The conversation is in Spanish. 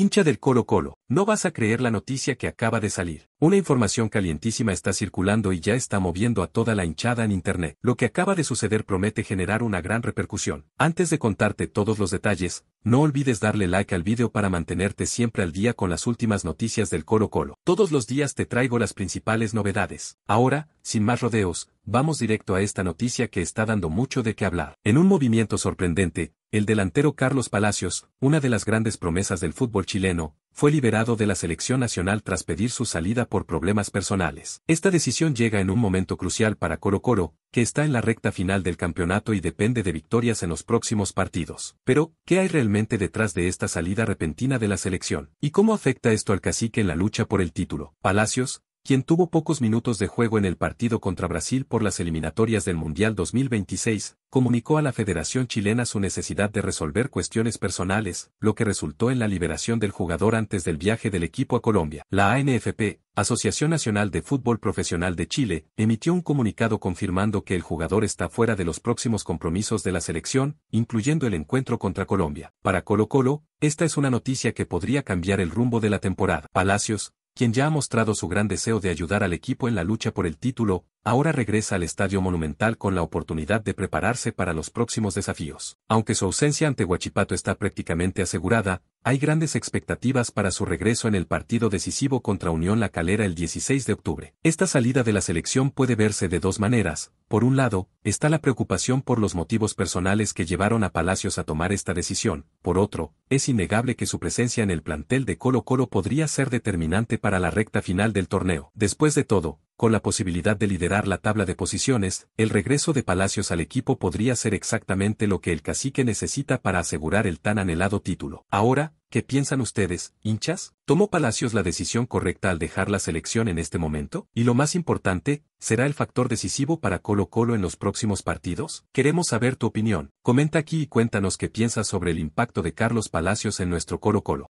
Hincha del Colo Colo, no vas a creer la noticia que acaba de salir. Una información calientísima está circulando y ya está moviendo a toda la hinchada en Internet. Lo que acaba de suceder promete generar una gran repercusión. Antes de contarte todos los detalles, no olvides darle like al vídeo para mantenerte siempre al día con las últimas noticias del coro Colo. Todos los días te traigo las principales novedades. Ahora, sin más rodeos, vamos directo a esta noticia que está dando mucho de qué hablar. En un movimiento sorprendente, el delantero Carlos Palacios, una de las grandes promesas del fútbol chileno, fue liberado de la selección nacional tras pedir su salida por problemas personales. Esta decisión llega en un momento crucial para Coro Coro, que está en la recta final del campeonato y depende de victorias en los próximos partidos. Pero, ¿qué hay realmente detrás de esta salida repentina de la selección? ¿Y cómo afecta esto al cacique en la lucha por el título? Palacios, quien tuvo pocos minutos de juego en el partido contra Brasil por las eliminatorias del Mundial 2026, comunicó a la Federación Chilena su necesidad de resolver cuestiones personales, lo que resultó en la liberación del jugador antes del viaje del equipo a Colombia. La ANFP, Asociación Nacional de Fútbol Profesional de Chile, emitió un comunicado confirmando que el jugador está fuera de los próximos compromisos de la selección, incluyendo el encuentro contra Colombia. Para Colo Colo, esta es una noticia que podría cambiar el rumbo de la temporada. Palacios, quien ya ha mostrado su gran deseo de ayudar al equipo en la lucha por el título, Ahora regresa al Estadio Monumental con la oportunidad de prepararse para los próximos desafíos. Aunque su ausencia ante Huachipato está prácticamente asegurada, hay grandes expectativas para su regreso en el partido decisivo contra Unión La Calera el 16 de octubre. Esta salida de la selección puede verse de dos maneras. Por un lado, está la preocupación por los motivos personales que llevaron a Palacios a tomar esta decisión. Por otro, es innegable que su presencia en el plantel de Colo Colo podría ser determinante para la recta final del torneo. Después de todo, con la posibilidad de liderar la tabla de posiciones, el regreso de Palacios al equipo podría ser exactamente lo que el cacique necesita para asegurar el tan anhelado título. Ahora, ¿qué piensan ustedes, hinchas? ¿Tomó Palacios la decisión correcta al dejar la selección en este momento? Y lo más importante, ¿será el factor decisivo para Colo Colo en los próximos partidos? Queremos saber tu opinión. Comenta aquí y cuéntanos qué piensas sobre el impacto de Carlos Palacios en nuestro Colo Colo.